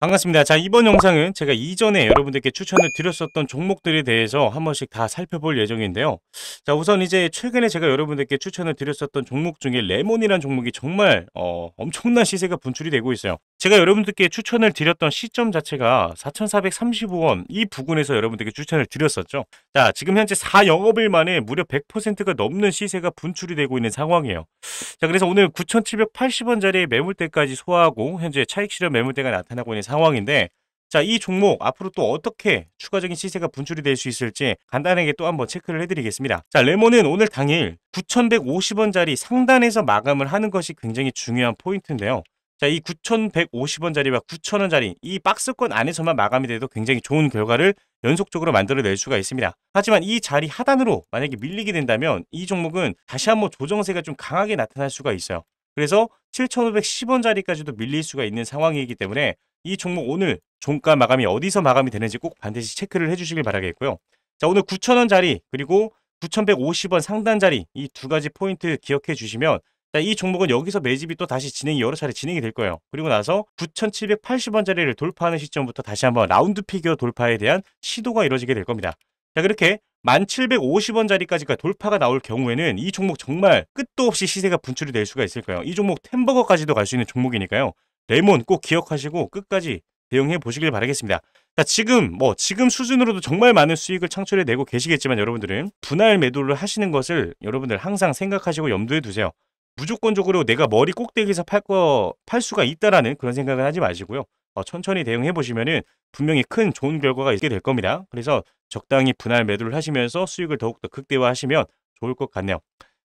반갑습니다. 자 이번 영상은 제가 이전에 여러분들께 추천을 드렸었던 종목들에 대해서 한 번씩 다 살펴볼 예정인데요. 자 우선 이제 최근에 제가 여러분들께 추천을 드렸었던 종목 중에 레몬이란 종목이 정말 어, 엄청난 시세가 분출이 되고 있어요. 제가 여러분들께 추천을 드렸던 시점 자체가 4,435원 이 부근에서 여러분들께 추천을 드렸었죠. 자, 지금 현재 4영업일 만에 무려 100%가 넘는 시세가 분출이 되고 있는 상황이에요. 자, 그래서 오늘 9,780원짜리 매물대까지 소화하고 현재 차익 실현 매물대가 나타나고 있는 상황인데 자, 이 종목 앞으로 또 어떻게 추가적인 시세가 분출이 될 수 있을지 간단하게 또 한번 체크를 해드리겠습니다. 자, 레몬은 오늘 당일 9,150원짜리 상단에서 마감을 하는 것이 굉장히 중요한 포인트인데요. 자, 이 9,150원짜리와 9,000원짜리 이 박스권 안에서만 마감이 돼도 굉장히 좋은 결과를 연속적으로 만들어낼 수가 있습니다. 하지만 이 자리 하단으로 만약에 밀리게 된다면 이 종목은 다시 한번 조정세가 좀 강하게 나타날 수가 있어요. 그래서 7,510원짜리까지도 밀릴 수가 있는 상황이기 때문에 이 종목 오늘 종가 마감이 어디서 마감이 되는지 꼭 반드시 체크를 해주시길 바라겠고요. 자, 오늘 9,000원짜리 그리고 9,150원 상단자리 이 두 가지 포인트 기억해 주시면 자, 이 종목은 여기서 매집이 또 다시 진행이 여러 차례 진행이 될 거예요. 그리고 나서 9,780원짜리를 돌파하는 시점부터 다시 한번 라운드 피규어 돌파에 대한 시도가 이루어지게 될 겁니다. 자, 그렇게 1750원짜리까지가 돌파가 나올 경우에는 이 종목 정말 끝도 없이 시세가 분출이 될 수가 있을 거예요. 이 종목 템버거까지도 갈 수 있는 종목이니까요. 레몬 꼭 기억하시고 끝까지 대응해 보시길 바라겠습니다. 자, 지금 뭐 지금 수준으로도 정말 많은 수익을 창출해 내고 계시겠지만 여러분들은 분할 매도를 하시는 것을 여러분들 항상 생각하시고 염두에 두세요. 무조건적으로 내가 머리 꼭대기에서 팔 거, 팔 수가 있다라는 그런 생각을 하지 마시고요. 어, 천천히 대응해 보시면은 분명히 큰 좋은 결과가 있게 될 겁니다. 그래서 적당히 분할 매도를 하시면서 수익을 더욱더 극대화하시면 좋을 것 같네요.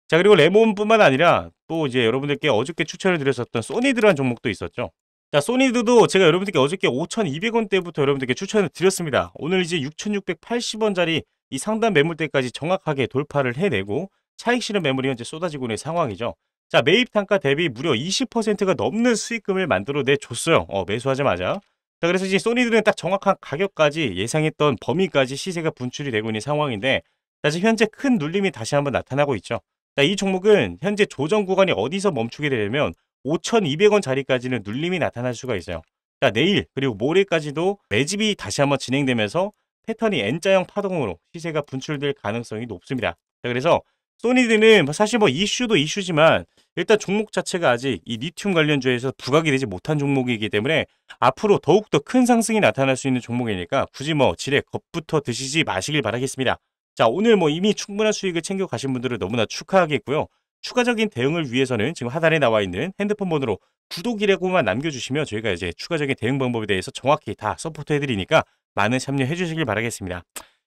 자 그리고 레몬뿐만 아니라 또 이제 여러분들께 어저께 추천을 드렸었던 소니드란 종목도 있었죠. 자 소니드도 제가 여러분들께 어저께 5,200원대부터 여러분들께 추천을 드렸습니다. 오늘 이제 6,680원짜리 이 상단 매물대까지 정확하게 돌파를 해내고 차익 실현 매물이 현재 쏟아지고 있는 상황이죠. 자, 매입 단가 대비 무려 20%가 넘는 수익금을 만들어내 줬어요. 어, 매수하자마자. 자, 그래서 지금 소니들은 딱 정확한 가격까지 예상했던 범위까지 시세가 분출이 되고 있는 상황인데, 자, 지금 현재 큰 눌림이 다시 한번 나타나고 있죠. 자, 이 종목은 현재 조정 구간이 어디서 멈추게 되려면 5,200원 자리까지는 눌림이 나타날 수가 있어요. 자, 내일 그리고 모레까지도 매집이 다시 한번 진행되면서 패턴이 N자형 파동으로 시세가 분출될 가능성이 높습니다. 자, 그래서 소니드는 사실 뭐 이슈도 이슈지만 일단 종목 자체가 아직 이 리튬 관련주에서 부각이 되지 못한 종목이기 때문에 앞으로 더욱더 큰 상승이 나타날 수 있는 종목이니까 굳이 뭐 지레 겁부터 드시지 마시길 바라겠습니다. 자 오늘 뭐 이미 충분한 수익을 챙겨가신 분들을 너무나 축하하겠고요. 추가적인 대응을 위해서는 지금 하단에 나와 있는 핸드폰 번호로 구독이라고만 남겨주시면 저희가 이제 추가적인 대응 방법에 대해서 정확히 다 서포트해드리니까 많은 참여해주시길 바라겠습니다.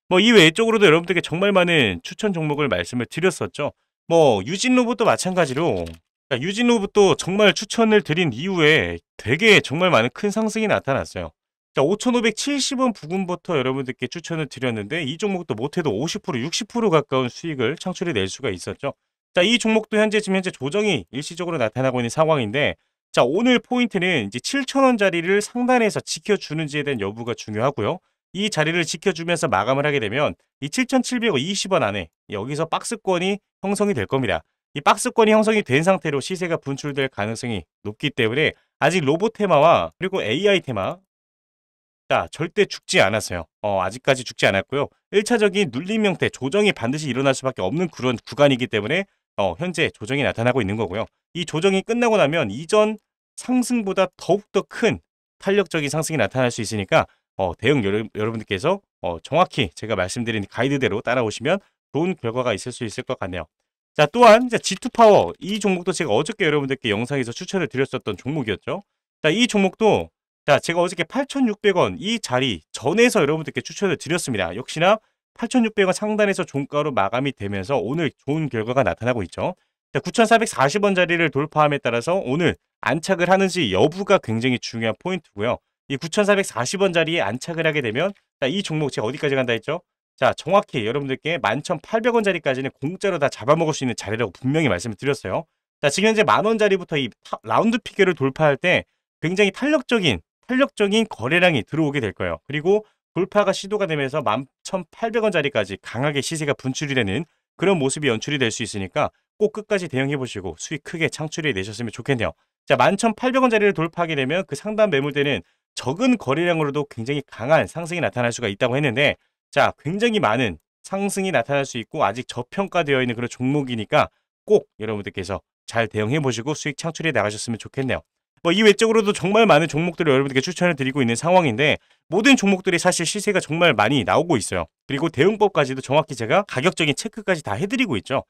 뭐이 외쪽으로도 여러분들께 정말 많은 추천 종목을 말씀을 드렸었죠. 뭐 유진 로봇도 마찬가지로 그러니까 유진 로봇도 정말 추천을 드린 이후에 되게 정말 많은 큰 상승이 나타났어요. 자, 그러니까 5,570원 부근부터 여러분들께 추천을 드렸는데 이 종목도 못해도 50% 60% 가까운 수익을 창출해 낼 수가 있었죠. 자, 이 종목도 현재 지금 현재 조정이 일시적으로 나타나고 있는 상황인데 자, 오늘 포인트는 이제 7,000원짜리를 상단에서 지켜주는지에 대한 여부가 중요하고요. 이 자리를 지켜주면서 마감을 하게 되면 이 7,720원 안에 여기서 박스권이 형성이 될 겁니다. 이 박스권이 형성이 된 상태로 시세가 분출될 가능성이 높기 때문에 아직 로봇 테마와 그리고 AI 테마 자 절대 죽지 않았어요. 어, 아직까지 죽지 않았고요. 1차적인 눌림 형태 조정이 반드시 일어날 수밖에 없는 그런 구간이기 때문에 어, 현재 조정이 나타나고 있는 거고요. 이 조정이 끝나고 나면 이전 상승보다 더욱더 큰 탄력적인 상승이 나타날 수 있으니까 어, 대응 여러, 분들께서 어, 정확히 제가 말씀드린 가이드대로 따라오시면 좋은 결과가 있을 수 있을 것 같네요. 자, 또한 이제 G2 파워 이 종목도 제가 어저께 여러분들께 영상에서 추천을 드렸었던 종목이었죠. 자, 이 종목도 자, 제가 어저께 8,600원 이 자리 전에서 여러분들께 추천을 드렸습니다. 역시나 8,600원 상단에서 종가로 마감이 되면서 오늘 좋은 결과가 나타나고 있죠. 자, 9,440원 자리를 돌파함에 따라서 오늘 안착을 하는지 여부가 굉장히 중요한 포인트고요. 이 9,440원짜리에 안착을 하게 되면 자, 이 종목 제가 어디까지 간다 했죠? 자 정확히 여러분들께 11,800원짜리까지는 공짜로 다 잡아먹을 수 있는 자리라고 분명히 말씀을 드렸어요. 자 지금 현재 만원짜리부터 이 라운드 피겨를 돌파할 때 굉장히 탄력적인 탄력적인 거래량이 들어오게 될 거예요. 그리고 돌파가 시도가 되면서 11,800원짜리까지 강하게 시세가 분출이 되는 그런 모습이 연출이 될 수 있으니까 꼭 끝까지 대응해보시고 수익 크게 창출이되셨으면 좋겠네요. 자, 11,800원짜리를 돌파하게 되면 그 상단 매물대는 적은 거래량으로도 굉장히 강한 상승이 나타날 수가 있다고 했는데 자 굉장히 많은 상승이 나타날 수 있고 아직 저평가되어 있는 그런 종목이니까 꼭 여러분들께서 잘 대응해 보시고 수익 창출해 나가셨으면 좋겠네요. 뭐 이 외적으로도 정말 많은 종목들을 여러분들께 추천을 드리고 있는 상황인데 모든 종목들이 사실 시세가 정말 많이 나오고 있어요. 그리고 대응법까지도 정확히 제가 가격적인 체크까지 다 해드리고 있죠.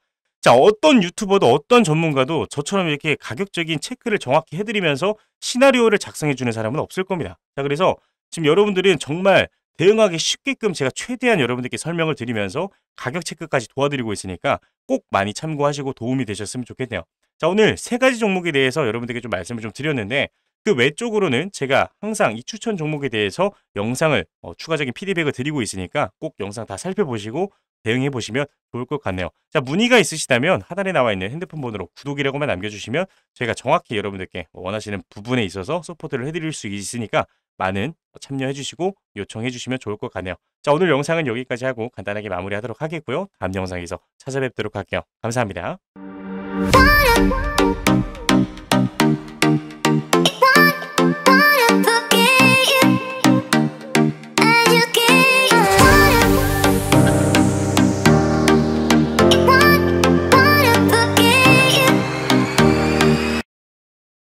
자, 어떤 유튜버도 어떤 전문가도 저처럼 이렇게 가격적인 체크를 정확히 해드리면서 시나리오를 작성해주는 사람은 없을 겁니다. 자, 그래서 지금 여러분들은 정말 대응하기 쉽게끔 제가 최대한 여러분들께 설명을 드리면서 가격 체크까지 도와드리고 있으니까 꼭 많이 참고하시고 도움이 되셨으면 좋겠네요. 자, 오늘 세 가지 종목에 대해서 여러분들께 좀 말씀을 좀 드렸는데 그 외쪽으로는 제가 항상 이 추천 종목에 대해서 영상을 어, 추가적인 피드백을 드리고 있으니까 꼭 영상 다 살펴보시고 대응해 보시면 좋을 것 같네요. 자, 문의가 있으시다면 하단에 나와 있는 핸드폰 번호로 구독이라고만 남겨주시면 저희가 정확히 여러분들께 원하시는 부분에 있어서 서포트를 해드릴 수 있으니까 많은 참여해 주시고 요청해 주시면 좋을 것 같네요. 자, 오늘 영상은 여기까지 하고 간단하게 마무리하도록 하겠고요. 다음 영상에서 찾아뵙도록 할게요. 감사합니다.